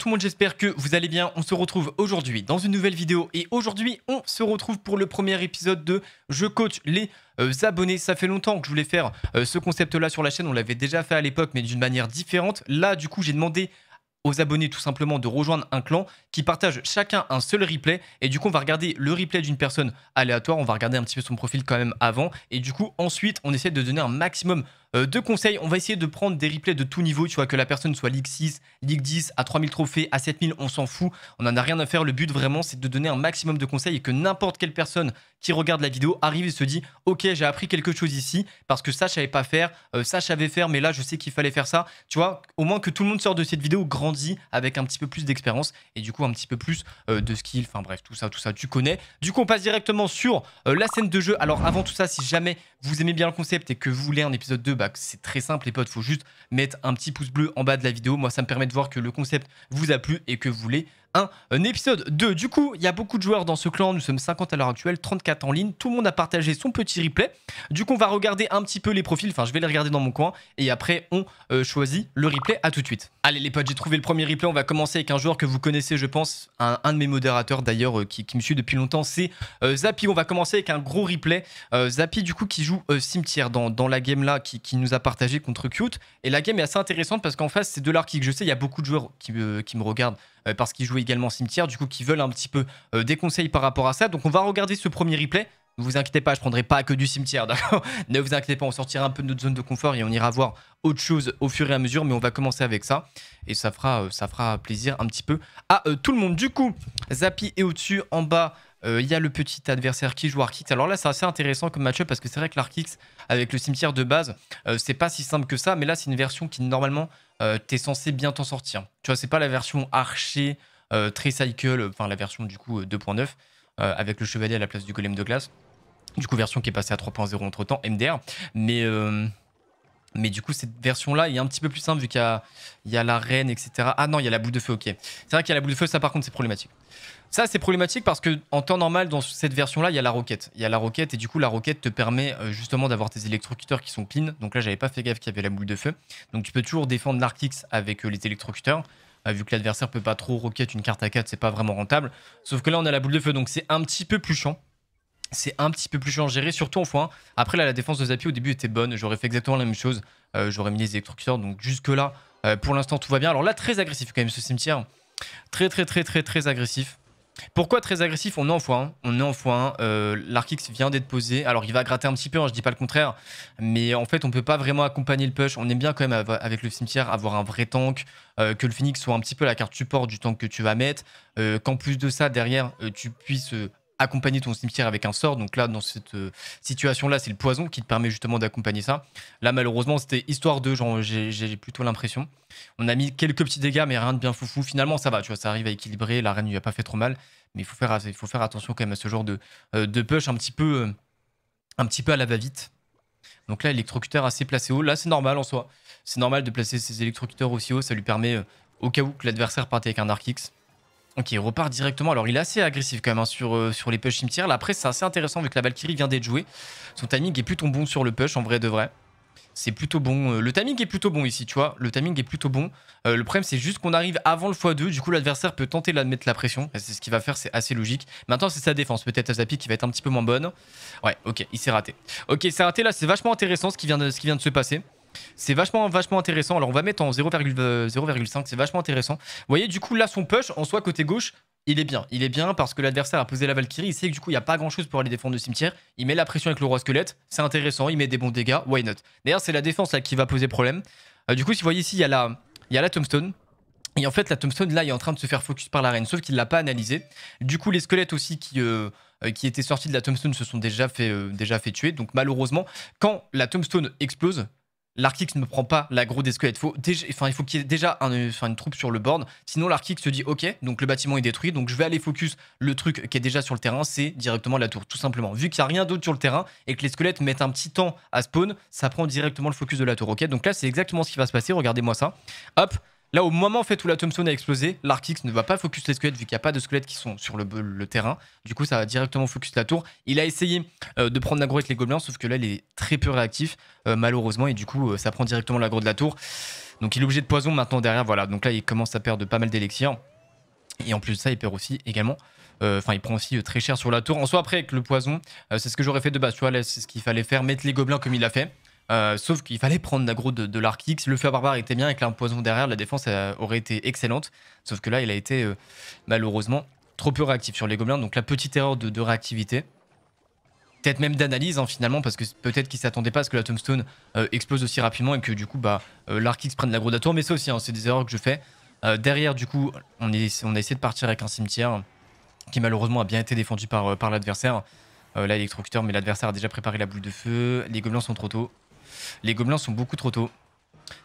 tout le monde, j'espère que vous allez bien. On se retrouve aujourd'hui dans une nouvelle vidéo et aujourd'hui on se retrouve pour le premier épisode de Je coach les euh, abonnés. Ça fait longtemps que je voulais faire euh, ce concept-là sur la chaîne, on l'avait déjà fait à l'époque mais d'une manière différente. Là du coup j'ai demandé aux abonnés tout simplement de rejoindre un clan qui partage chacun un seul replay et du coup on va regarder le replay d'une personne aléatoire, on va regarder un petit peu son profil quand même avant et du coup ensuite on essaie de donner un maximum euh, deux conseils, on va essayer de prendre des replays de tout niveau, tu vois, que la personne soit Ligue 6, Ligue 10, à 3000 trophées, à 7000, on s'en fout, on n'en a rien à faire. Le but vraiment, c'est de donner un maximum de conseils et que n'importe quelle personne qui regarde la vidéo arrive et se dit Ok, j'ai appris quelque chose ici parce que ça, je savais pas faire, ça, euh, je savais faire, mais là, je sais qu'il fallait faire ça. Tu vois, au moins que tout le monde sort de cette vidéo grandit avec un petit peu plus d'expérience et du coup, un petit peu plus euh, de skill. Enfin, bref, tout ça, tout ça, tu connais. Du coup, on passe directement sur euh, la scène de jeu. Alors, avant tout ça, si jamais vous aimez bien le concept et que vous voulez un épisode 2, bah, c'est très simple, les potes. Faut juste mettre un petit pouce bleu en bas de la vidéo. Moi, ça me permet de voir que le concept vous a plu et que vous voulez un épisode 2. Du coup, il y a beaucoup de joueurs dans ce clan. Nous sommes 50 à l'heure actuelle, 34 en ligne. Tout le monde a partagé son petit replay. Du coup, on va regarder un petit peu les profils. Enfin, je vais les regarder dans mon coin. Et après, on euh, choisit le replay. À tout de suite. Allez les potes, j'ai trouvé le premier replay, on va commencer avec un joueur que vous connaissez je pense, un, de mes modérateurs d'ailleurs euh, qui, me suit depuis longtemps, c'est euh, Zappi, on va commencer avec un gros replay, euh, Zappi du coup qui joue Cimetière dans, la game là, qui, nous a partagé contre Cute, et la game est assez intéressante parce qu'en face c'est de l'arc je sais il y a beaucoup de joueurs qui, qui me regardent parce qu'ils jouent également Cimetière, du coup qui veulent un petit peu des conseils par rapport à ça, donc on va regarder ce premier replay, ne vous inquiétez pas, je prendrai pas que du cimetière, d'accord Ne vous inquiétez pas, on sortira un peu de notre zone de confort et on ira voir autre chose au fur et à mesure, mais on va commencer avec ça. Et ça fera, euh, ça fera plaisir un petit peu à euh, tout le monde. Du coup, Zappi est au-dessus, en bas, euh, il y a le petit adversaire qui joue Arkix. Alors là, c'est assez intéressant comme match-up parce que c'est vrai que l'Arkix, avec le cimetière de base, c'est pas si simple que ça, mais là, c'est une version qui, normalement, t'es censé bien t'en sortir. Tu vois, c'est pas la version archer, très cycle, enfin la version du coup 2.9, avec le chevalier à la place du golem de glace. Du coup, version qui est passée à 3.0 entre temps, MDR. Mais. Euh, mais du coup, cette version-là est un petit peu plus simple vu qu'il y, y, a la reine, etc. Ah non, il y a la boule de feu, ok. C'est vrai qu'il y a la boule de feu, ça par contre, c'est problématique. Ça, c'est problématique parce que en temps normal, dans cette version-là, il y a la roquette. Il y a la roquette et du coup, la roquette te permet euh, justement d'avoir tes électrocuteurs qui sont clean. Donc là, j'avais pas fait gaffe qu'il y avait la boule de feu. Donc tu peux toujours défendre l'Arctix avec euh, les électrocuteurs. vu que l'adversaire peut pas trop roquette une carte à 4, c'est pas vraiment rentable. Sauf que là, on a la boule de feu, donc c'est un petit peu plus chiant c'est un petit peu plus chiant à gérer, surtout en foin. Après, là, la défense de Zapi au début était bonne. J'aurais fait exactement la même chose. Euh, j'aurais mis les électrocuteurs. Donc, jusque-là, euh, pour l'instant, tout va bien. Alors là, très agressif quand même ce cimetière. Très, très, très, très, très agressif. Pourquoi très agressif On est en foin. On est en foin. Euh, L'Arkix vient d'être posé. Alors, il va gratter un petit peu, Je hein, je dis pas le contraire. Mais en fait, on peut pas vraiment accompagner le push. On aime bien quand même, avec le cimetière, avoir un vrai tank. que le Phoenix soit un petit peu la carte support du tank que tu vas mettre. Qu'en plus de ça, derrière, tu puisses accompagner ton cimetière avec un sort. Donc là, dans cette euh, situation-là, c'est le poison qui te permet justement d'accompagner ça. Là, malheureusement, c'était histoire de, genre, j'ai plutôt l'impression. On a mis quelques petits dégâts, mais rien de bien foufou. Finalement, ça va, tu vois, ça arrive à équilibrer. La reine lui a pas fait trop mal, mais il faut faire, attention quand même à ce genre de, euh, push un petit peu, euh, un petit peu à la va-vite. Donc là, électrocuteur assez placé haut. Là, c'est normal en soi. C'est normal de placer ses électrocuteurs aussi haut. Ça lui permet, au cas où que l'adversaire parte avec un Arc X, Ok, il repart directement. Alors, il est assez agressif quand même hein, sur, euh, sur les push cimetières. Là, après, c'est assez intéressant vu que la Valkyrie vient d'être jouée. Son timing est plutôt bon sur le push, en vrai de vrai. C'est plutôt bon. Euh, le timing est plutôt bon ici, tu vois. Le timing est plutôt bon. Euh, le problème, c'est juste qu'on arrive avant le x2. Du coup, l'adversaire peut tenter de mettre la pression. C'est ce qu'il va faire, c'est assez logique. Maintenant, c'est sa défense. Peut-être Azapi qui va être un petit peu moins bonne. Ouais, ok, il s'est raté. Ok, il s'est raté. Là, c'est vachement intéressant ce qui vient de, ce qui vient de se passer. C'est vachement, vachement intéressant. Alors, on va mettre en 0,5, euh, c'est vachement intéressant. Vous voyez, du coup, là, son push, en soi, côté gauche, il est bien. Il est bien parce que l'adversaire a posé la Valkyrie. Il sait que du coup, il n'y a pas grand chose pour aller défendre le cimetière. Il met la pression avec le roi squelette. C'est intéressant. Il met des bons dégâts. Why not D'ailleurs, c'est la défense là qui va poser problème. Euh, du coup, si vous voyez ici, il y a la, il y a la tombstone. Et en fait, la tombstone là il est en train de se faire focus par la reine, sauf qu'il l'a pas analysé. Du coup, les squelettes aussi qui, euh, qui étaient sortis de la tombstone se sont déjà fait, déjà fait tuer. Donc malheureusement, quand la tombstone explose, l'Arkix ne prend pas l'aggro des squelettes. Faut il faut qu'il y ait déjà une troupe sur le board. Sinon, l'Arkix se dit Ok, donc le bâtiment est détruit, donc je vais aller focus le truc qui est déjà sur le terrain, c'est directement la tour, tout simplement. Vu qu'il n'y a rien d'autre sur le terrain et que les squelettes mettent un petit temps à spawn, ça prend directement le focus de la tour. Ok, donc là, c'est exactement ce qui va se passer. Regardez-moi ça. Hop, Là, au moment en fait où la tombstone a explosé, l'Ark-X ne va pas focus les squelettes vu qu'il n'y a pas de squelettes qui sont sur le, terrain. Du coup, ça va directement focus la tour. Il a essayé euh, de prendre l'aggro avec les gobelins, sauf que là, il est très peu réactif, euh, malheureusement, et du coup, euh, ça prend directement l'aggro de la tour. Donc, il est obligé de poison maintenant derrière. Voilà, donc là, il commence à perdre pas mal d'élixirs. Et en plus de ça, il perd aussi également enfin il prend aussi très cher sur la tour. En soi après avec le poison, c'est ce que j'aurais fait de base, tu vois, c'est ce qu'il fallait faire, mettre les gobelins comme il l'a fait. Euh, sauf qu'il fallait prendre l'agro de, de Le feu barbare était bien avec un poison derrière. La défense euh, aurait été excellente. Sauf que là, il a été euh, malheureusement trop peu réactif sur les gobelins. Donc la petite erreur de, réactivité. Peut-être même d'analyse hein, finalement, parce que peut-être qu'il s'attendait pas à ce que la tombstone explose aussi rapidement et que du coup bah, X prenne l'agro d'atour Mais ça aussi, hein, c'est des erreurs que je fais. derrière, du coup, on, a essayé de partir avec un cimetière qui malheureusement a bien été défendu par, l'adversaire. là, électrocuteur, mais l'adversaire a déjà préparé la boule de feu. Les gobelins sont trop tôt les gobelins sont beaucoup trop tôt.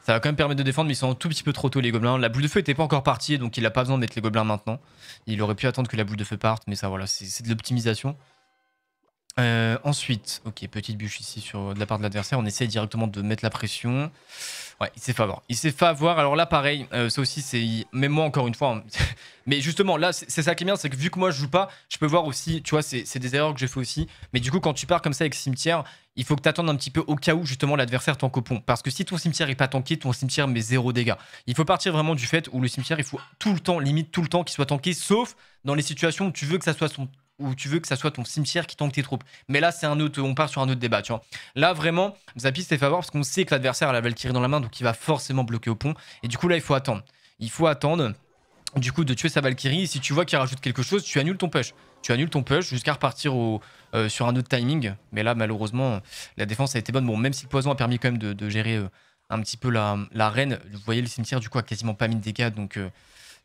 Ça va quand même permettre de défendre, mais ils sont un tout petit peu trop tôt les gobelins. La boule de feu n'était pas encore partie, donc il a pas besoin de mettre les gobelins maintenant. Il aurait pu attendre que la boule de feu parte, mais ça voilà, c'est de l'optimisation. Euh, ensuite, ok, petite bûche ici sur, de la part de l'adversaire. On essaie directement de mettre la pression. Ouais, il s'est fait avoir. Il s'est fait avoir. Alors là, pareil, euh, ça aussi, c'est. Même moi, encore une fois. Hein, mais justement, là, c'est ça qui est bien, c'est que vu que moi, je joue pas, je peux voir aussi. Tu vois, c'est des erreurs que j'ai fait aussi. Mais du coup, quand tu pars comme ça avec cimetière, il faut que tu attendes un petit peu au cas où, justement, l'adversaire t'en copon. Parce que si ton cimetière est pas tanké, ton cimetière met zéro dégâts. Il faut partir vraiment du fait où le cimetière, il faut tout le temps, limite tout le temps, qu'il soit tanké, sauf dans les situations où tu veux que ça soit son ou tu veux que ça soit ton cimetière qui tanque tes troupes. Mais là, c'est un autre, on part sur un autre débat, tu vois. Là, vraiment, Zapis tes favorable parce qu'on sait que l'adversaire a la Valkyrie dans la main, donc il va forcément bloquer au pont. Et du coup, là, il faut attendre. Il faut attendre, du coup, de tuer sa Valkyrie. Et si tu vois qu'il rajoute quelque chose, tu annules ton push. Tu annules ton push jusqu'à repartir euh, sur un autre timing. Mais là, malheureusement, la défense a été bonne. Bon, même si le poison a permis quand même de, gérer euh, un petit peu la, reine, vous voyez, le cimetière, du coup, a quasiment pas mis de dégâts, donc... Euh,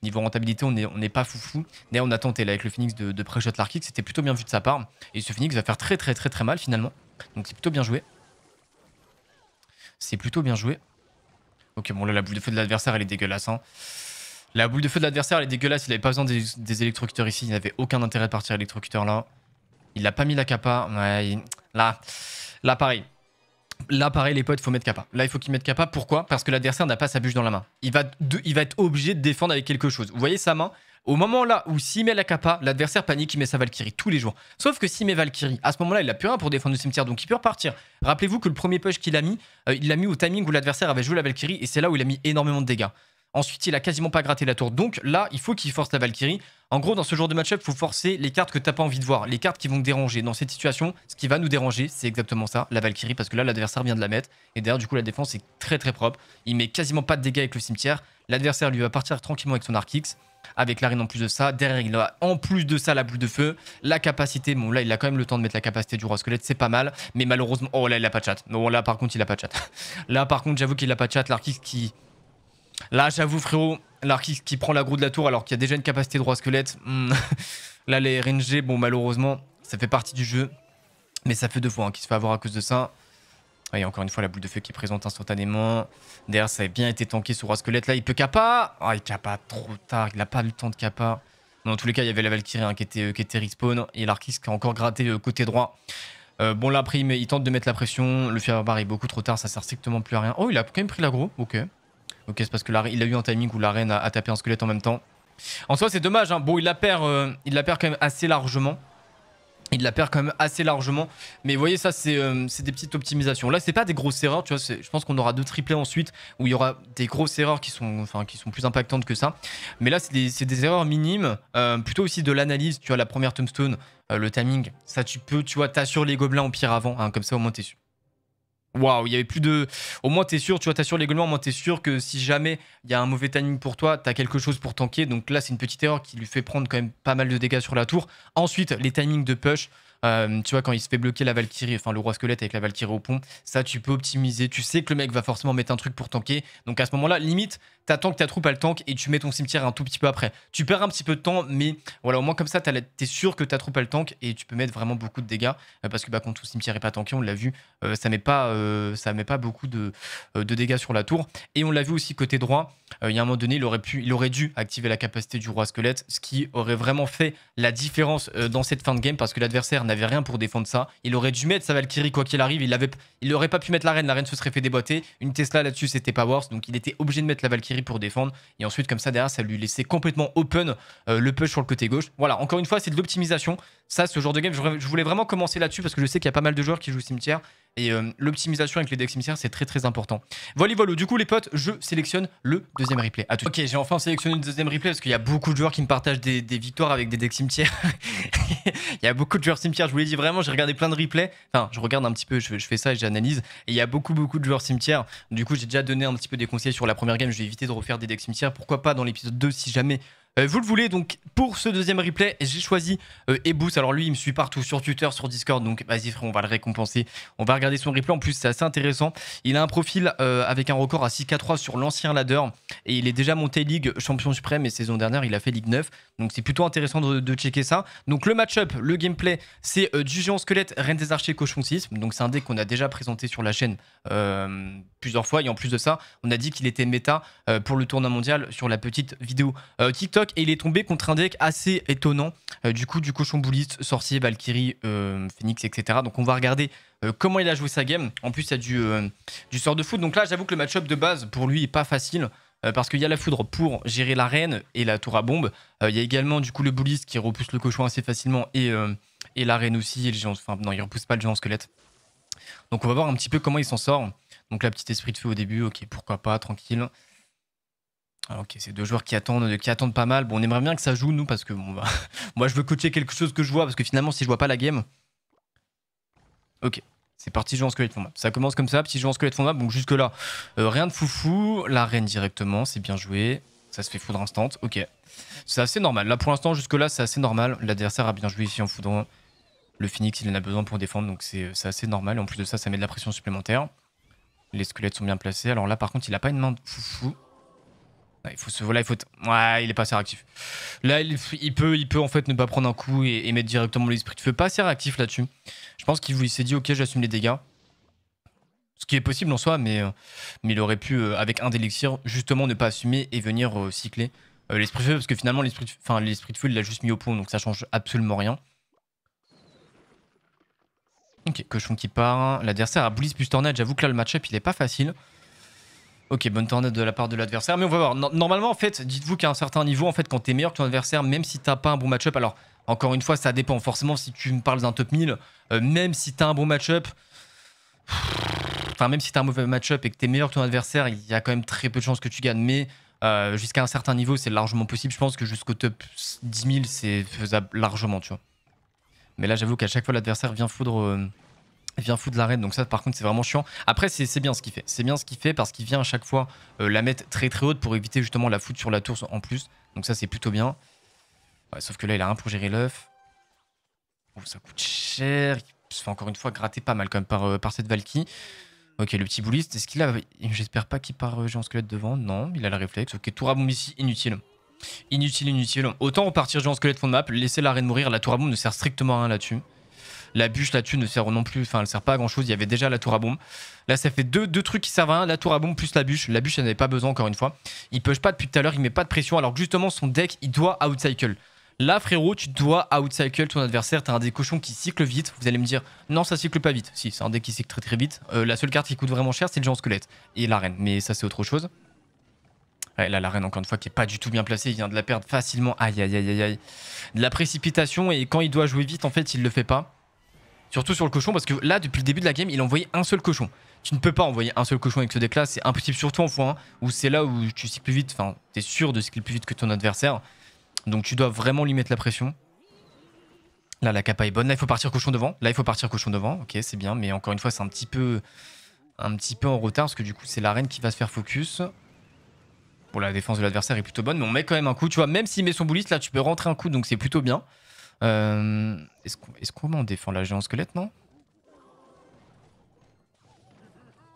Niveau rentabilité, on n'est on pas foufou. D'ailleurs, on a tenté là, avec le Phoenix de, de pré-shot C'était plutôt bien vu de sa part. Et ce Phoenix va faire très, très, très, très mal finalement. Donc, c'est plutôt bien joué. C'est plutôt bien joué. Ok, bon, là, la boule de feu de l'adversaire, elle est dégueulasse. Hein. La boule de feu de l'adversaire, elle est dégueulasse. Il avait pas besoin des, des électrocuteurs ici. Il n'avait aucun intérêt de partir électrocuteur là. Il n'a pas mis la capa. là, là, pareil. Là, pareil, les potes, il faut mettre capa. Là, il faut qu'il mette capa. Pourquoi Parce que l'adversaire n'a pas sa bûche dans la main. Il va, il va être obligé de défendre avec quelque chose. Vous voyez sa main Au moment là où s'il met la capa, l'adversaire panique, il met sa Valkyrie tous les jours. Sauf que s'il met Valkyrie, à ce moment-là, il a plus rien pour défendre le cimetière, donc il peut repartir. Rappelez-vous que le premier push qu'il a mis, euh, il l'a mis au timing où l'adversaire avait joué la Valkyrie, et c'est là où il a mis énormément de dégâts. Ensuite, il a quasiment pas gratté la tour. Donc là, il faut qu'il force la Valkyrie. En gros, dans ce genre de match-up, il faut forcer les cartes que t'as pas envie de voir, les cartes qui vont te déranger. Dans cette situation, ce qui va nous déranger, c'est exactement ça, la Valkyrie, parce que là, l'adversaire vient de la mettre. Et derrière du coup, la défense est très très propre. Il met quasiment pas de dégâts avec le cimetière. L'adversaire lui va partir tranquillement avec son Arkix avec l'arène en plus de ça. Derrière, il a en plus de ça la boule de feu. La capacité, bon là, il a quand même le temps de mettre la capacité du roi squelette, c'est pas mal. Mais malheureusement, oh là, il a pas de chat. Non, là, par contre, il a pas de chat. là, par contre, j'avoue qu'il a pas de chat. qui Là, j'avoue, frérot, l'Arkis qui prend l'agro de la tour alors qu'il y a déjà une capacité de roi squelette. Hmm. Là, les RNG, bon, malheureusement, ça fait partie du jeu. Mais ça fait deux fois hein, qu'il se fait avoir à cause de ça. Et encore une fois, la boule de feu qui présente instantanément. Derrière, ça a bien été tanké sur roi squelette. Là, il peut capa. Ah, il capa trop tard. Il n'a pas le temps de kappa. Dans tous les cas, il y avait la Valkyrie hein, euh, qui, était, respawn. Et l'Arkis qui a encore gratté euh, côté droit. Euh, bon, là, après, il, tente de mettre la pression. Le firebar est beaucoup trop tard. Ça sert strictement plus à rien. Oh, il a quand même pris l'agro. Ok. Ok, c'est parce que il a eu un timing où l'arène a, tapé un squelette en même temps. En soi, c'est dommage. Hein. Bon, il la, perd, euh, il la perd quand même assez largement. Il la perd quand même assez largement. Mais vous voyez, ça, c'est euh, des petites optimisations. Là, c'est pas des grosses erreurs. Tu vois, je pense qu'on aura deux triplés ensuite où il y aura des grosses erreurs qui sont, enfin, qui sont plus impactantes que ça. Mais là, c'est des, erreurs minimes. Euh, plutôt aussi de l'analyse. Tu vois, la première tombstone, le timing, ça, tu peux, tu vois, t'assures les gobelins au pire avant. Hein. comme ça, au moins, t'es sûr. Waouh, il y avait plus de. Au moins, t'es sûr, tu vois, t'assures les l'également. au moins, t'es sûr que si jamais il y a un mauvais timing pour toi, t'as quelque chose pour tanker. Donc là, c'est une petite erreur qui lui fait prendre quand même pas mal de dégâts sur la tour. Ensuite, les timings de push. Euh, tu vois, quand il se fait bloquer la Valkyrie, enfin le roi squelette avec la Valkyrie au pont, ça tu peux optimiser. Tu sais que le mec va forcément mettre un truc pour tanker. Donc à ce moment-là, limite, t'attends que ta troupe elle le tank et tu mets ton cimetière un tout petit peu après. Tu perds un petit peu de temps, mais voilà, au moins comme ça, t'es sûr que ta troupe elle le tank et tu peux mettre vraiment beaucoup de dégâts. Euh, parce que bah, quand ton cimetière est pas tanké, on l'a vu, euh, ça met pas, ça met pas beaucoup de, de dégâts sur la tour. Et on l'a vu aussi côté droit, il y a un moment donné, il aurait, pu, il aurait dû activer la capacité du roi squelette, ce qui aurait vraiment fait la différence dans cette fin de game parce que l'adversaire n'avait rien pour défendre ça. Il aurait dû mettre sa Valkyrie quoi qu'il arrive. Il n'aurait il aurait pas pu mettre la reine. La reine se serait fait déboîter. Une Tesla là-dessus, c'était pas worse. Donc il était obligé de mettre la Valkyrie pour défendre. Et ensuite, comme ça, derrière, ça lui laissait complètement open euh, le push sur le côté gauche. Voilà, encore une fois, c'est de l'optimisation. Ça, ce genre de game, je, voulais vraiment commencer là-dessus parce que je sais qu'il y a pas mal de joueurs qui jouent cimetière. Et euh, l'optimisation avec les decks cimetière c'est très très important. Voilà, voilà. Du coup, les potes, je sélectionne le deuxième replay. À tout. Ok, j'ai enfin sélectionné le deuxième replay parce qu'il y a beaucoup de joueurs qui me partagent des, des victoires avec des decks cimetières. il y a beaucoup de joueurs cimetières Je vous l'ai dit vraiment, j'ai regardé plein de replays. Enfin, je regarde un petit peu, je, fais ça et j'analyse. Et il y a beaucoup, beaucoup de joueurs cimetières Du coup, j'ai déjà donné un petit peu des conseils sur la première game. Je vais éviter de refaire des decks cimetières Pourquoi pas dans l'épisode 2 si jamais euh, vous le voulez. Donc, pour ce deuxième replay, j'ai choisi euh, Alors, lui, il me suit partout sur Twitter, sur Discord. Donc, vas-y, frère, on va le récompenser. On va regarder son replay. En plus, c'est assez intéressant. Il a un profil euh, avec un record à 6K3 sur l'ancien ladder. Et il est déjà monté Ligue Champion Suprême. Et saison dernière, il a fait Ligue 9. Donc, c'est plutôt intéressant de, checker ça. Donc, le match-up, le gameplay, c'est du géant squelette, reine des archers, cochon 6. Donc, c'est un deck qu'on a déjà présenté sur la chaîne plusieurs fois. Et en plus de ça, on a dit qu'il était méta pour le tournoi mondial sur la petite vidéo TikTok et il est tombé contre un deck assez étonnant. Euh, du coup, du cochon bouliste, sorcier, Valkyrie, euh, Phoenix, etc. Donc on va regarder euh, comment il a joué sa game. En plus, il y a du, sort de foudre. Donc là, j'avoue que le match-up de base pour lui est pas facile. Parce qu'il y a la foudre pour gérer la reine et la tour à bombe. Il y a également du coup le bouliste qui repousse le cochon assez facilement et, et la reine aussi. Et le géant, enfin, non, il repousse pas le géant squelette. Donc on va voir un petit peu comment il s'en sort. Donc la petite esprit de feu au début, ok, pourquoi pas, tranquille. Ah, ok, c'est deux joueurs qui attendent, qui attendent pas mal. Bon, on aimerait bien que ça joue, nous, parce que bon, bah, moi, je veux coacher quelque chose que je vois, parce que finalement, si je vois pas la game. Ok, c'est parti, joue en squelette fondable. Ça commence comme ça, petit jeu en squelette fondable. Donc, jusque-là, euh, rien de foufou. La reine directement, c'est bien joué. Ça se fait foudre instant. Ok, c'est assez normal. Là, pour l'instant, jusque-là, c'est assez normal. L'adversaire a bien joué ici en foudrant. Le Phoenix, il en a besoin pour défendre, donc c'est assez normal. Et en plus de ça, ça met de la pression supplémentaire. Les squelettes sont bien placés. Alors là, par contre, il a pas une main de foufou il faut se, voilà, il faut. Ouais, il est pas assez réactif. Là, il, peut, il peut en fait ne pas prendre un coup et, mettre directement l'esprit de feu. Pas assez réactif là-dessus. Je pense qu'il s'est dit, ok, j'assume les dégâts. Ce qui est possible en soi, mais, euh, mais il aurait pu, euh, avec un d'élixir, justement ne pas assumer et venir euh, cycler l'esprit de feu, parce que finalement, l'esprit de, feu, il l'a juste mis au pont, donc ça change absolument rien. Ok, cochon qui part. L'adversaire a Bullis plus Tornade. J'avoue que là, le match-up, il est pas facile. Ok, bonne tornade de la part de l'adversaire. Mais on va voir. normalement, en fait, dites-vous qu'à un certain niveau, en fait, quand t'es meilleur que ton adversaire, même si t'as pas un bon match-up, alors encore une fois, ça dépend. Forcément, si tu me parles d'un top 1000, euh, même si t'as un bon match-up, enfin, même si t'as un mauvais match-up et que t'es meilleur que ton adversaire, il y a quand même très peu de chances que tu gagnes. Mais euh, jusqu'à un certain niveau, c'est largement possible. Je pense que jusqu'au top 10 000, c'est faisable largement, tu vois. Mais là, j'avoue qu'à chaque fois, l'adversaire vient foudre. Euh, vient foutre l'arène. Donc ça, par contre, c'est vraiment chiant. Après, c'est bien ce qu'il fait. C'est bien ce qu'il fait parce qu'il vient à chaque fois euh, la mettre très très haute pour éviter justement la foutre sur la tour en plus. Donc ça, c'est plutôt bien. sauf que là, il a rien pour gérer l'œuf. ça coûte cher. Il se fait encore une fois gratter pas mal quand même par, euh, par cette Valkyrie. Ok, le petit bouliste. Est-ce qu'il a... J'espère pas qu'il part géant euh, squelette devant. Non, il a le réflexe. Ok, tour à ici, inutile. Inutile, inutile. Autant repartir géant squelette fond de map, laisser l'arène mourir. La tour à ne sert strictement à rien là-dessus. La bûche là-dessus ne sert non plus, enfin, elle sert pas à grand chose. Il y avait déjà la tour à bombe. Là, ça fait deux, trucs qui servent à rien. La tour à bombe plus la bûche. La bûche, elle n'avait pas besoin, encore une fois. Il push pas depuis tout à l'heure, il met pas de pression, alors que justement, son deck, il doit outcycle. Là, frérot, tu dois outcycle ton adversaire. T'as un des cochons qui cycle vite. Vous allez me dire, non, ça cycle pas vite. Si, c'est un deck qui cycle très très vite. Euh, la seule carte qui coûte vraiment cher, c'est le géant squelette et l'arène. Mais ça, c'est autre chose. là, l'arène encore une fois, qui est pas du tout bien placée. Il vient de la perdre facilement. Aïe, aïe, aïe, aïe, aïe. De la précipitation. Et quand il doit jouer vite, en fait, il le fait pas. Surtout sur le cochon, parce que là, depuis le début de la game, il a envoyé un seul cochon. Tu ne peux pas envoyer un seul cochon avec ce deck-là, c'est impossible, surtout en foin, où c'est là où tu cycles plus vite, enfin, t'es sûr de cycler plus vite que ton adversaire. Donc tu dois vraiment lui mettre la pression. Là, la capa est bonne. Là, il faut partir cochon devant. Là, il faut partir cochon devant. Ok, c'est bien, mais encore une fois, c'est un petit peu un petit peu en retard, parce que du coup, c'est la reine qui va se faire focus. Bon, la défense de l'adversaire est plutôt bonne, mais on met quand même un coup, tu vois. Même s'il met son bouliste, là, tu peux rentrer un coup, donc c'est plutôt bien. Euh, est-ce qu'on est défend la géant squelette, non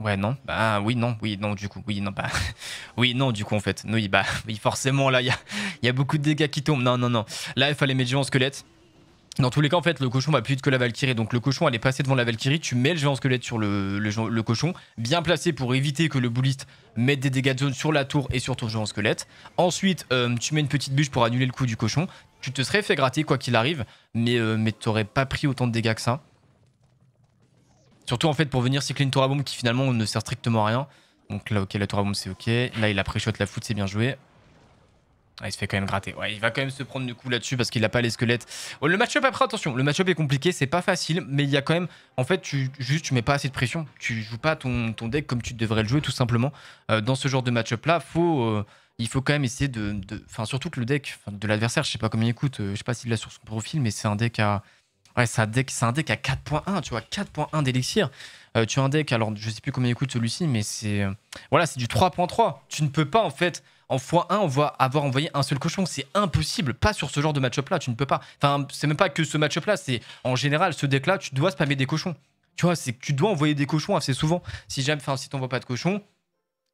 Ouais, non. Bah oui, non, oui, non, du coup, oui, non, bah... Oui, non, du coup, en fait. Oui, bah, oui, forcément, là, il y a, y a, beaucoup de dégâts qui tombent. Non, non, non. Là, il fallait mettre géant squelette. Dans tous les cas, en fait, le cochon va plus vite que la Valkyrie. Donc, le cochon, elle est passée devant la Valkyrie. Tu mets le géant squelette sur le, le, cochon, bien placé pour éviter que le bouliste mette des dégâts de zone sur la tour et sur ton géant squelette. Ensuite, euh, tu mets une petite bûche pour annuler le coup du cochon tu te serais fait gratter quoi qu'il arrive, mais, euh, mais t'aurais pas pris autant de dégâts que ça. Surtout en fait pour venir cycler une tour à qui finalement ne sert strictement à rien. Donc là, ok, la tour c'est ok. Là, il a pré-shot la foot, c'est bien joué. Ah, il se fait quand même gratter. Ouais, il va quand même se prendre du coup là-dessus parce qu'il a pas les squelettes. Oh, le match-up, après, attention, le match-up est compliqué, c'est pas facile, mais il y a quand même. En fait, tu, juste, tu mets pas assez de pression. Tu joues pas ton, ton deck comme tu devrais le jouer, tout simplement. Euh, dans ce genre de match-up là, faut. Euh, il faut quand même essayer de. Enfin, surtout que le deck de l'adversaire, je sais pas combien il écoute euh, je sais pas s'il l'a sur son profil, mais c'est un deck à. Ouais, c'est un deck, c'est un deck à 4.1, tu vois, 4.1 d'élixir. Euh, tu as un deck, alors je sais plus combien il coûte celui-ci, mais c'est. Euh, voilà, c'est du 3.3. Tu ne peux pas, en fait, en x1, on voit avoir envoyé un seul cochon. C'est impossible, pas sur ce genre de match-up-là, tu ne peux pas. Enfin, c'est même pas que ce match-up-là, c'est en général, ce deck-là, tu dois spammer des cochons. Tu vois, c'est que tu dois envoyer des cochons assez souvent. Si jamais, enfin, si t'envoies pas de cochons,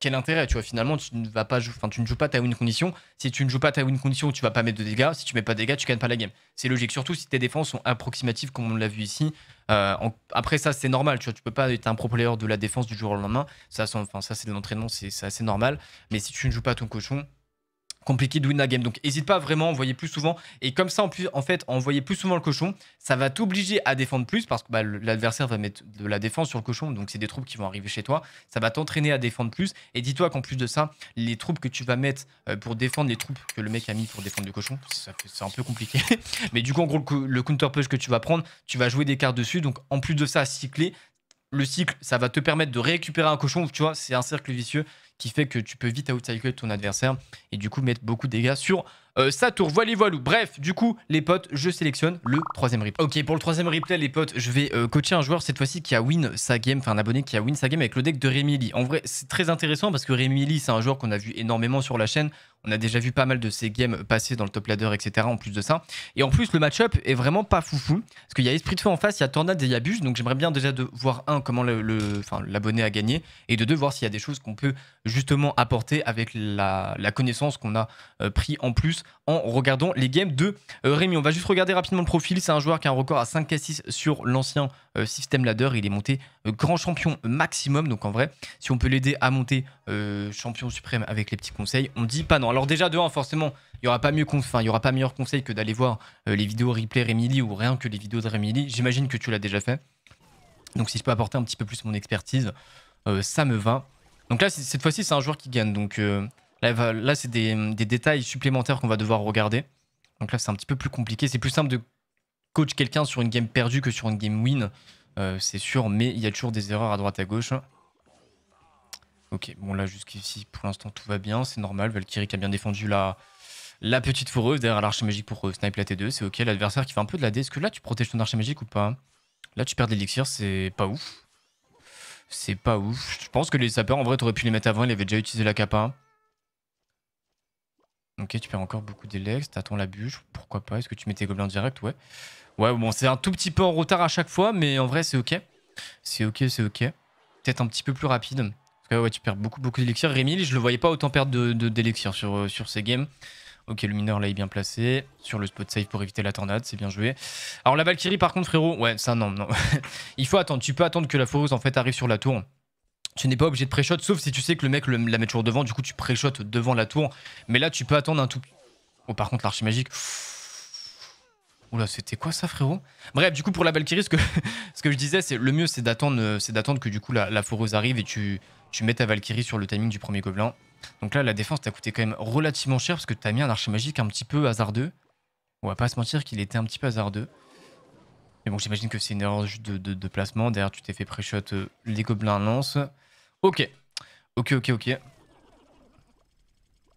quel intérêt Tu vois, finalement, tu ne vas pas enfin, tu ne joues pas ta win condition. Si tu ne joues pas ta win condition, tu vas pas mettre de dégâts. Si tu mets pas de dégâts, tu gagnes pas la game. C'est logique, surtout si tes défenses sont approximatives, comme on l'a vu ici. Euh, après, ça, c'est normal. Tu vois, tu peux pas être un pro player de la défense du jour au lendemain. Ça, enfin, ça, c'est de l'entraînement, c'est assez normal. Mais si tu ne joues pas ton cochon, compliqué de win la game. Donc n'hésite pas vraiment envoyer plus souvent. Et comme ça, en, plus, en fait, envoyer plus souvent le cochon, ça va t'obliger à défendre plus parce que bah, l'adversaire va mettre de la défense sur le cochon. Donc c'est des troupes qui vont arriver chez toi. Ça va t'entraîner à défendre plus. Et dis-toi qu'en plus de ça, les troupes que tu vas mettre euh, pour défendre les troupes que le mec a mis pour défendre le cochon, c'est un peu compliqué. Mais du coup, en gros, le counter push que tu vas prendre, tu vas jouer des cartes dessus. Donc en plus de ça, cycler, le cycle, ça va te permettre de récupérer un cochon. Tu vois, c'est un cercle vicieux qui fait que tu peux vite outcycler ton adversaire et du coup mettre beaucoup de dégâts sur euh, sa tour. Voilà, voilà. Bref, du coup, les potes, je sélectionne le troisième replay. Ok, pour le troisième replay, les potes, je vais euh, coacher un joueur cette fois-ci qui a win sa game, enfin un abonné qui a win sa game avec le deck de Rémi Lee. En vrai, c'est très intéressant parce que Rémi Lee, c'est un joueur qu'on a vu énormément sur la chaîne. On a déjà vu pas mal de ses games passer dans le top ladder, etc. En plus de ça. Et en plus, le match-up est vraiment pas foufou. Parce qu'il y a Esprit de Feu en face, il y a Tornade et il y a Buge. Donc j'aimerais bien déjà de voir, un, comment l'abonné le, l'abonné a gagné. Et de deux, voir s'il y a des choses qu'on peut justement apporté avec la, connaissance qu'on a euh, pris en plus en regardant les games de euh, Rémi. On va juste regarder rapidement le profil. C'est un joueur qui a un record à 5 à 6 sur l'ancien euh, système ladder. Il est monté grand champion maximum. Donc en vrai, si on peut l'aider à monter champion suprême avec les petits conseils, on dit pas non. Alors déjà dehors forcément, il n'y aura pas mieux enfin, il aura pas meilleur conseil que d'aller voir les vidéos replay Rémi ou rien que les vidéos de Rémi J'imagine que tu l'as déjà fait. Donc si je peux apporter un petit peu plus mon expertise, ça me va. Donc là, cette fois-ci, c'est un joueur qui gagne. Donc euh, là, c'est des, détails supplémentaires qu'on va devoir regarder. Donc là, c'est un petit peu plus compliqué. C'est plus simple de coach quelqu'un sur une game perdue que sur une game win. Euh, c'est sûr, mais il y a toujours des erreurs à droite à gauche. Ok, bon là, jusqu'ici, pour l'instant, tout va bien. C'est normal. Valkyrie qui a bien défendu la, la petite foreuse derrière l'arche magique pour snipe euh, sniper la T2. C'est ok. L'adversaire qui fait un peu de la D. Est-ce que là, tu protèges ton arche magique ou pas Là, tu perds l'élixir. C'est pas ouf. C'est pas ouf. Je pense que les sapeurs, en vrai, t'aurais pu les mettre avant. Il avait déjà utilisé la capa. Ok, tu perds encore beaucoup d'élex. T'attends la bûche. Pourquoi pas Est-ce que tu mets tes gobelins direct Ouais. Ouais, bon, c'est un tout petit peu en retard à chaque fois, mais en vrai, c'est ok. C'est ok, c'est ok. Peut-être un petit peu plus rapide. Parce que ouais, tu perds beaucoup, beaucoup d'élixir. Rémi, je le voyais pas autant perdre d'élixir de, sur, euh, sur ces games. Ok, le mineur là est bien placé. Sur le spot safe pour éviter la tornade, c'est bien joué. Alors la Valkyrie par contre frérot, ouais ça non, non. Il faut attendre, tu peux attendre que la foreuse en fait arrive sur la tour. Tu n'es pas obligé de pré-shot, sauf si tu sais que le mec la met toujours devant, du coup tu pré-shot devant la tour. Mais là tu peux attendre un tout... Oh par contre l'archi magique... Oula, c'était quoi ça, frérot Bref, du coup, pour la Valkyrie, ce que, je disais, c'est le mieux, c'est d'attendre, euh, c'est d'attendre que du coup la, la foreuse arrive et tu, tu mets ta Valkyrie sur le timing du premier gobelin. Donc là, la défense t'a coûté quand même relativement cher parce que t'as mis un archer magique un petit peu hasardeux. On va pas se mentir qu'il était un petit peu hasardeux. Mais bon, j'imagine que c'est une erreur de, placement. d'ailleurs tu t'es fait pré-shot euh, les gobelins lance. Ok. Ok, ok, ok.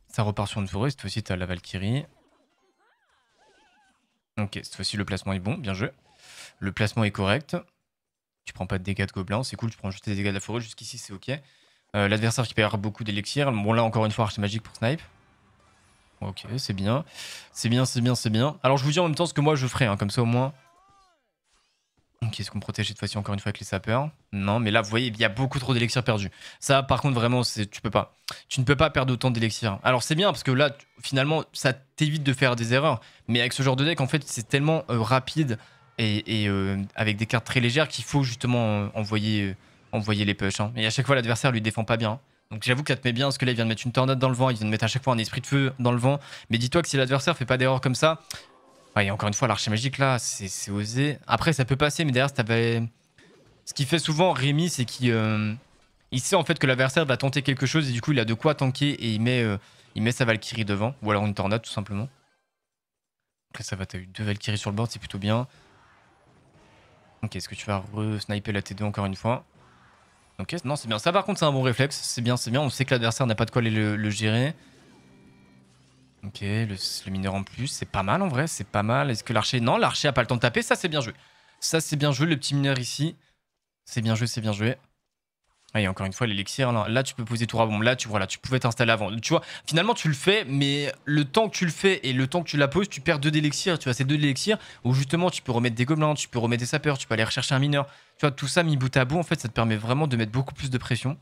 Ça repart sur une forêt. Cette fois-ci, t'as la Valkyrie. Ok, cette fois-ci, le placement est bon. Bien joué. Le placement est correct. Tu prends pas de dégâts de gobelins. C'est cool, tu prends juste des dégâts de la forêt. Jusqu'ici, c'est ok. Euh, l'adversaire qui perd beaucoup d'élixir. Bon, là, encore une fois, archer magique pour snipe. Ok, c'est bien. C'est bien, c'est bien, c'est bien. Alors, je vous dis en même temps ce que moi je ferais, hein. comme ça au moins. Ok, est-ce qu'on protège cette fois-ci encore une fois avec les sapeurs Non, mais là, vous voyez, il y a beaucoup trop d'élixirs perdus. Ça, par contre, vraiment, tu peux pas. Tu ne peux pas perdre autant d'élixirs. Alors, c'est bien, parce que là, finalement, ça t'évite de faire des erreurs. Mais avec ce genre de deck, en fait, c'est tellement euh, rapide et, euh, avec des cartes très légères qu'il faut justement envoyer voyait les push. Mais hein. Et à chaque fois, l'adversaire lui défend pas bien. Donc j'avoue que ça te met bien parce que là, il vient de mettre une tornade dans le vent, il vient de mettre à chaque fois un esprit de feu dans le vent. Mais dis-toi que si l'adversaire fait pas d'erreur comme ça. et encore une fois, l'archer magique là, c'est osé. Après, ça peut passer, mais derrière, Ce qui fait souvent Rémi, c'est qu'il euh, sait en fait que l'adversaire va tenter quelque chose et du coup, il a de quoi tanker et il met, euh, il met sa Valkyrie devant. Ou alors une tornade, tout simplement. là, ça va, t'as eu deux Valkyries sur le bord, c'est plutôt bien. Ok, est-ce que tu vas re-sniper la T2 encore une fois Ok, non, c'est bien. Ça, par contre, c'est un bon réflexe. C'est bien, c'est bien. On sait que l'adversaire n'a pas de quoi aller le, gérer. Ok, le, le, mineur en plus. C'est pas mal en vrai. C'est pas mal. Est-ce que l'archer. Non, l'archer a pas le temps de taper. Ça, c'est bien joué. Ça, c'est bien joué. Le petit mineur ici. C'est bien joué, c'est bien joué. Ah, et encore une fois, l'élixir, là, tu peux poser tout à bombe. Là, tu, vois là tu pouvais t'installer avant. Tu vois, finalement, tu le fais, mais le temps que tu le fais et le temps que tu la poses, tu perds deux d'élixir. Tu vois, ces deux d'élixir où justement, tu peux remettre des gobelins, tu peux remettre des sapeurs, tu peux aller rechercher un mineur. Tu vois, tout ça mis bout à bout, en fait, ça te permet vraiment de mettre beaucoup plus de pression.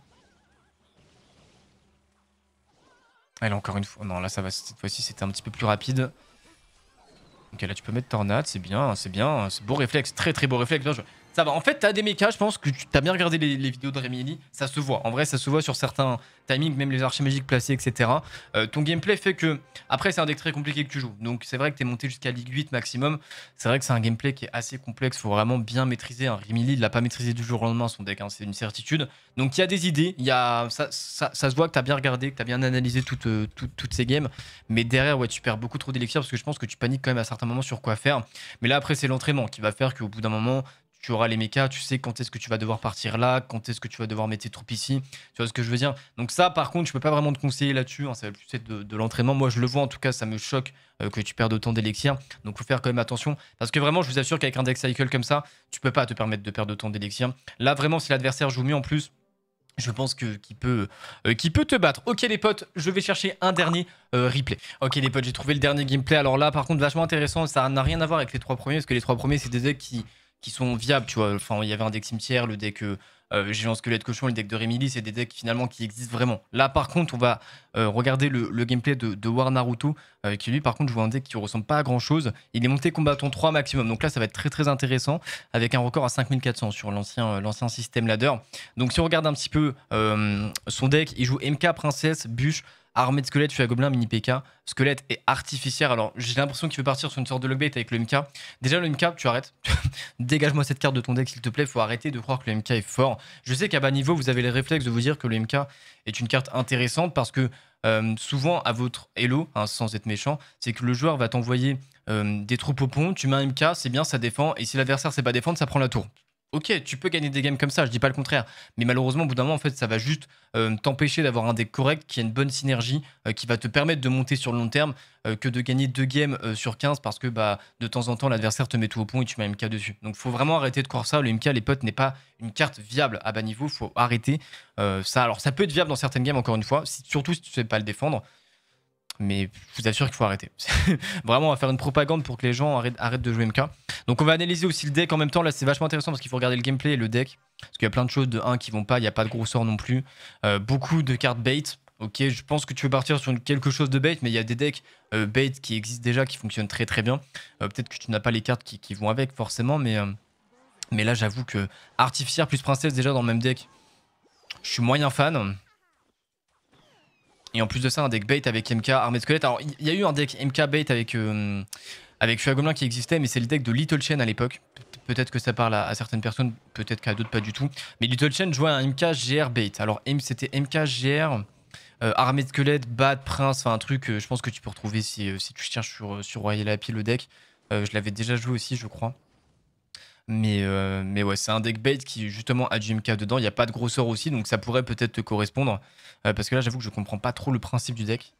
Allez encore une fois. Non, là, ça va. Cette fois-ci, c'était un petit peu plus rapide. Ok, là, tu peux mettre tornade. C'est bien, c'est bien. C'est beau réflexe. Très, très beau réflexe. je ça va. En fait, t'as des mechas, je pense que tu as bien regardé les, vidéos de Eli, Ça se voit. En vrai, ça se voit sur certains timings, même les archers magiques placés, etc. Euh, ton gameplay fait que. Après, c'est un deck très compliqué que tu joues. Donc, c'est vrai que t'es monté jusqu'à Ligue 8 maximum. C'est vrai que c'est un gameplay qui est assez complexe. Faut vraiment bien maîtriser. un hein. Eli il l'a pas maîtrisé du jour au lendemain, son deck. Hein. C'est une certitude. Donc, il y a des idées. Y a... Ça, se voit que t'as bien regardé, que t'as bien analysé toutes, euh, toutes, ces games. Mais derrière, ouais, tu perds beaucoup trop d'élixir parce que je pense que tu paniques quand même à certains moments sur quoi faire. Mais là, après, c'est l'entraînement qui va faire qu'au bout d'un moment, tu auras les mechas, tu sais quand est-ce que tu vas devoir partir là, quand est-ce que tu vas devoir mettre tes troupes ici. Tu vois ce que je veux dire Donc ça, par contre, je peux pas vraiment te conseiller là-dessus. Hein, ça va plus être de, l'entraînement. Moi, je le vois en tout cas, ça me choque euh, que tu perdes autant d'élixir. Donc faut faire quand même attention. Parce que vraiment, je vous assure qu'avec un deck cycle comme ça, tu peux pas te permettre de perdre autant d'élixir. Là, vraiment, si l'adversaire joue mieux en plus, je pense que qui peut, euh, qui peut te battre. Ok les potes, je vais chercher un dernier euh, replay. Ok les potes, j'ai trouvé le dernier gameplay. Alors là, par contre, vachement intéressant. Ça n'a rien à voir avec les trois premiers, parce que les trois premiers, c'est des decks qui qui sont viables, tu vois. Enfin, il y avait un deck cimetière, le deck géant euh, euh, squelette cochon, le deck de rémi c'est des decks finalement qui existent vraiment. Là, par contre, on va euh, regarder le, gameplay de, War Naruto, qui lui, par contre, joue un deck qui ressemble pas à grand chose. Il est monté combattant 3 maximum, donc là, ça va être très très intéressant, avec un record à 5400 sur l'ancien système ladder. Donc, si on regarde un petit peu son deck, il joue MK, Princesse, Bûche, armée de squelettes, tu as à Gobelin, mini PK, squelette et artificielle. Alors, j'ai l'impression qu'il veut partir sur une sorte de logbait avec le MK. Déjà, le MK, tu arrêtes. Dégage-moi cette carte de ton deck, s'il te plaît. Faut arrêter de croire que le MK est fort. Je sais qu'à bas niveau, vous avez les réflexes de vous dire que le MK est une carte intéressante parce que euh, souvent, à votre Elo, hein, sans être méchant, c'est que le joueur va t'envoyer euh, des troupes au pont, tu mets un MK, c'est bien, ça défend. Et si l'adversaire sait pas défendre, ça prend la tour. Ok, tu peux gagner des games comme ça, je dis pas le contraire. Mais malheureusement, au bout d'un moment, en fait, ça va juste euh, t'empêcher d'avoir un deck correct qui a une bonne synergie, euh, qui va te permettre de monter sur le long terme euh, que de gagner deux games sur 15 parce que bah, de temps en temps, l'adversaire te met tout au point et tu mets un MK dessus. Donc faut vraiment arrêter de croire ça. Le MK, les potes, n'est pas une carte viable à bas niveau. faut arrêter ça. Alors ça peut être viable dans certaines games, encore une fois, surtout si tu sais pas le défendre mais je vous assure qu'il faut arrêter. Vraiment, on va faire une propagande pour que les gens arrêtent, de jouer MK. Donc on va analyser aussi le deck en même temps. Là, c'est vachement intéressant parce qu'il faut regarder le gameplay et le deck. Parce qu'il y a plein de choses de 1 qui vont pas, il n'y a pas de gros sorts non plus. Euh, beaucoup de cartes bait. Ok, je pense que tu veux partir sur quelque chose de bait, mais il y a des decks euh, bait qui existent déjà, qui fonctionnent très très bien. Euh, peut-être que tu n'as pas les cartes qui, vont avec forcément, mais, mais là j'avoue que Artificière plus Princesse déjà dans le même deck, je suis moyen fan. Et en plus de ça, un deck bait avec MK, armée de squelette. Alors, il y a eu un deck MK bait avec, euh, qui existait, mais c'est le deck de Little Chain à l'époque. Peut-être que ça parle à, certaines personnes, peut-être qu'à d'autres pas du tout. Mais Little Chain jouait un MK GR bait. Alors, c'était MK GR. Euh, armée de squelette, bad, prince, enfin un truc, que euh, je pense que tu peux retrouver si, tu cherches sur, sur Royal Happy le deck. je l'avais déjà joué aussi, je crois. Mais, euh, mais ouais, c'est un deck bait qui justement a du MK dedans. Il n'y a pas de grosseur aussi, donc ça pourrait peut-être te correspondre. Euh, parce que là, j'avoue que je comprends pas trop le principe du deck.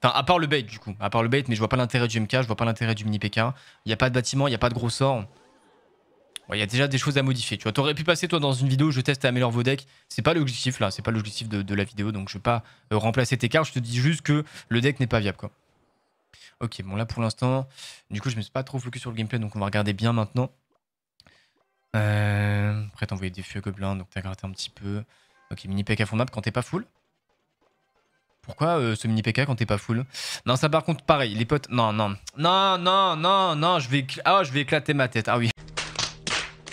Enfin, à part le bait du coup. À part le bait, mais je vois pas l'intérêt du MK, je vois pas l'intérêt du mini PK. Il n'y a pas de bâtiment, il n'y a pas de gros sort. Il y a déjà des choses à modifier. Tu vois, t'aurais pu passer toi dans une vidéo, où je teste et améliore vos decks. C'est pas l'objectif là, c'est pas l'objectif de, la vidéo, donc je vais pas euh, remplacer tes cartes. Je te dis juste que le deck n'est pas viable quoi. Ok, bon là pour l'instant, du coup je me suis pas trop focus sur le gameplay, donc on va regarder bien maintenant. Euh, après, t'as des feux gobelins, donc t'as gratté un petit peu. Ok, mini PK fondable quand t'es pas full. Pourquoi euh, ce mini PK quand t'es pas full Non, ça par contre, pareil, les potes. Non, non. Non, non, non, non, je vais, ah, je vais éclater ma tête. Ah oui.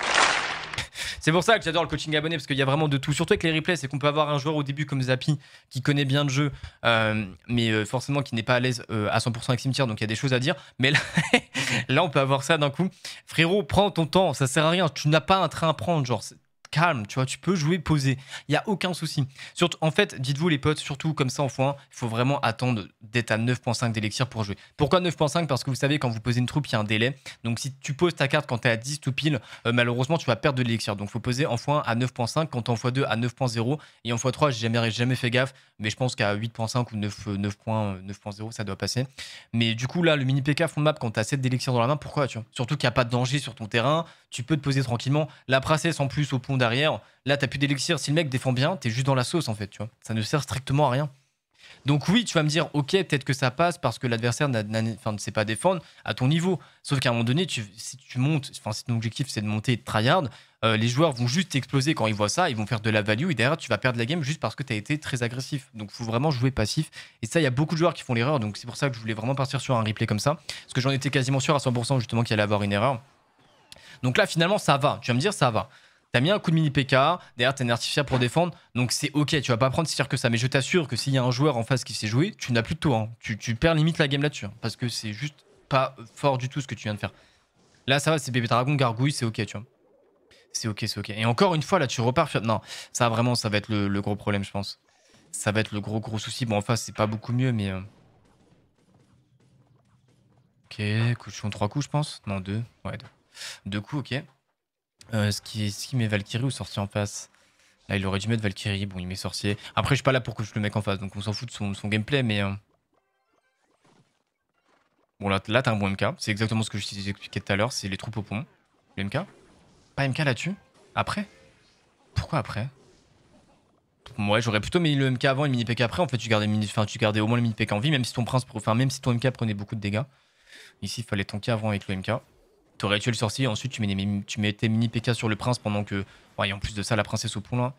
C'est pour ça que j'adore le coaching abonné parce qu'il y a vraiment de tout. Surtout avec les replays, c'est qu'on peut avoir un joueur au début comme Zapi qui connaît bien le jeu, euh, mais euh, forcément qui n'est pas à l'aise à 100% avec Cimetière, donc il y a des choses à dire. Mais là, Là, on peut avoir ça d'un coup. Frérot, prends ton temps, ça sert à rien. Tu n'as pas un train à prendre, genre, calme, tu vois, tu peux jouer posé. Il n'y a aucun souci. Surtout, en fait, dites-vous les potes, surtout comme ça en x il faut vraiment attendre d'être à 9.5 d'élixir pour jouer. Pourquoi 9.5 Parce que vous savez, quand vous posez une troupe, il y a un délai. Donc si tu poses ta carte quand tu es à 10 tout pile, euh, malheureusement, tu vas perdre de l'élixir. Donc il faut poser en x à 9.5, quand en x2 à 9.0 et en x3, j'ai jamais, jamais fait gaffe, mais je pense qu'à 8.5 ou 9.0, 9 euh, ça doit passer. Mais du coup, là, le mini PK fond map, quand tu as 7 d'élixir dans la main, pourquoi tu vois Surtout qu'il n'y a pas de danger sur ton terrain, tu peux te poser tranquillement. La princesse en plus au point derrière. Là, t'as plus d'élixir. Si le mec défend bien, t'es juste dans la sauce, en fait, tu vois. Ça ne sert strictement à rien. Donc oui, tu vas me dire, ok, peut-être que ça passe parce que l'adversaire ne sait pas défendre à ton niveau. Sauf qu'à un moment donné, si tu montes, enfin si ton objectif c'est de monter et de tryhard, euh, les joueurs vont juste exploser quand ils voient ça, ils vont faire de la value et derrière tu vas perdre la game juste parce que tu as été très agressif. Donc faut vraiment jouer passif. Et ça, il y a beaucoup de joueurs qui font l'erreur, donc c'est pour ça que je voulais vraiment partir sur un replay comme ça. Parce que j'en étais quasiment sûr à 100% justement qu'il allait avoir une erreur. Donc là, finalement, ça va. Tu vas me dire, ça va. T'as mis un coup de mini PK, derrière t'as une pour défendre, donc c'est ok, tu vas pas prendre si cher que ça. Mais je t'assure que s'il y a un joueur en face qui sait jouer, tu n'as plus de tour. Hein. Tu, perds limite la game là-dessus. Hein, parce que c'est juste pas fort du tout ce que tu viens de faire. Là, ça va, c'est bébé dragon, gargouille, c'est ok, tu vois. C'est ok, c'est ok. Et encore une fois, là, tu repars. Non, ça vraiment, ça va être le, gros problème, je pense. Ça va être le gros gros souci. Bon, en face, c'est pas beaucoup mieux, mais. Euh, ok, en 3 coups, je pense. Non, deux, Ouais, Deux. deux coups, ok. Euh, ce, qui, met Valkyrie ou sorcier en face Là, il aurait dû mettre Valkyrie. Bon, il met sorcier. Après, je suis pas là pour que je le mette en face, donc on s'en fout de son, gameplay, mais. Euh. Bon, là, là t'as un bon MK. C'est exactement ce que je expliqué tout à l'heure c'est les troupes au pont. Le MK Pas MK là-dessus Après Pourquoi après moi j'aurais plutôt mis le MK avant et le mini PK après. En fait, tu gardais, mini... tu gardais au moins le mini PK en vie, même si ton prince, enfin, même si ton MK prenait beaucoup de dégâts. Ici, il fallait ton avant avec le MK. T'aurais tué le sorcier, ensuite tu mets, tu mets tes mini PK sur le prince pendant que. Ouais, et en plus de ça, la princesse au pont là.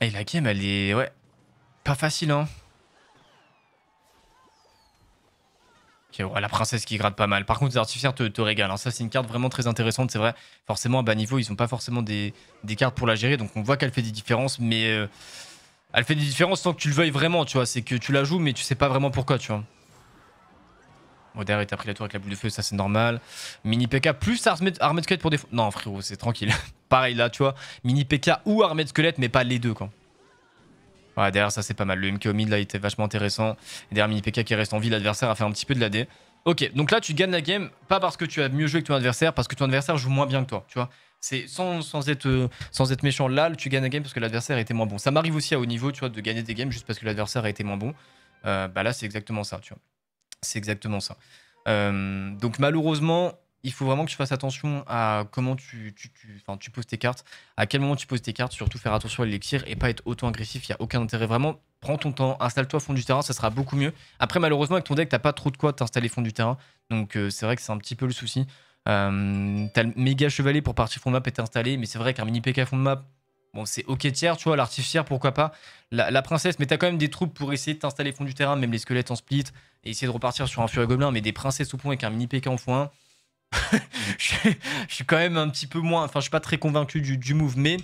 Et la game, elle est. Ouais. Pas facile, hein. Ok ouais, la princesse qui gratte pas mal. Par contre, les artificiers te, régalent. Hein. Ça, c'est une carte vraiment très intéressante, c'est vrai. Forcément, à bas niveau, ils ont pas forcément des, des, cartes pour la gérer. Donc, on voit qu'elle fait des différences, mais. Euh, elle fait des différences tant que tu le veuilles vraiment, tu vois. C'est que tu la joues, mais tu sais pas vraiment pourquoi, tu vois. Oder était pris la tour avec la boule de feu, ça c'est normal. Mini PK plus armée de Squelette pour défaut Non, frérot, c'est tranquille. Pareil là, tu vois. Mini PK ou armée de Squelette, mais pas les deux, quoi. Ouais, derrière ça c'est pas mal. Le au mid là, était vachement intéressant. Et derrière Mini PK qui reste en vie, l'adversaire a fait un petit peu de la D. Ok, donc là tu gagnes la game, pas parce que tu as mieux joué que ton adversaire, parce que ton adversaire joue moins bien que toi, tu vois. C'est sans, être, sans être méchant là, tu gagnes la game parce que l'adversaire était moins bon. Ça m'arrive aussi à haut niveau, tu vois, de gagner des games juste parce que l'adversaire a été moins bon. Euh, bah là, c'est exactement ça, tu vois. C'est exactement ça. Euh, donc malheureusement, il faut vraiment que tu fasses attention à comment tu, tu, poses tes cartes, à quel moment tu poses tes cartes, surtout faire attention à l'élixir et pas être auto agressif, il n'y a aucun intérêt. Vraiment, prends ton temps, installe-toi fond du terrain, ça sera beaucoup mieux. Après, malheureusement, avec ton deck, t'as pas trop de quoi t'installer fond du terrain, donc euh, c'est vrai que c'est un petit peu le souci. Euh, t'as le méga chevalier pour partir fond de map et t'installer, mais c'est vrai qu'un mini PK fond de map, Bon, c'est ok tiers, tu vois, l'artificière, pourquoi pas. La, princesse, mais t'as quand même des troupes pour essayer de t'installer fond du terrain, même les squelettes en split, et essayer de repartir sur un furet gobelin, mais des princesses au point avec un mini PK en foin. je, suis quand même un petit peu moins. Enfin, je suis pas très convaincu du, du move, mais.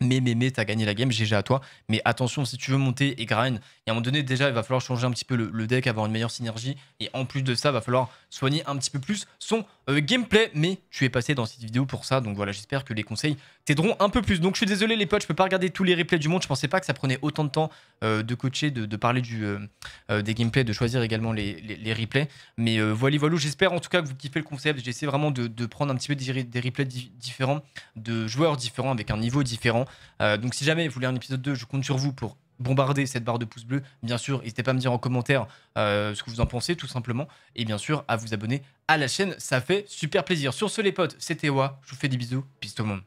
Mais, mais, mais, t'as gagné la game, GG à toi. Mais attention, si tu veux monter et grind, et à un moment donné, déjà, il va falloir changer un petit peu le, deck, avoir une meilleure synergie. Et en plus de ça, il va falloir soigner un petit peu plus son euh, gameplay. Mais tu es passé dans cette vidéo pour ça. Donc voilà, j'espère que les conseils t'aideront un peu plus. Donc je suis désolé, les potes, je peux pas regarder tous les replays du monde. Je pensais pas que ça prenait autant de temps euh, de coacher, de, parler du, euh, des gameplays, de choisir également les, replays. Mais voilà, voilà. J'espère en tout cas que vous kiffez le concept. J'essaie vraiment de, prendre un petit peu des, replays différents, de joueurs différents, avec un niveau différent. donc si jamais vous voulez un épisode 2, je compte sur vous pour bombarder cette barre de pouce bleus. Bien sûr, n'hésitez pas à me dire en commentaire euh, ce que vous en pensez, tout simplement. Et bien sûr, à vous abonner à la chaîne, ça fait super plaisir. Sur ce, les potes, c'était Oa. Je vous fais des bisous. Peace tout le monde.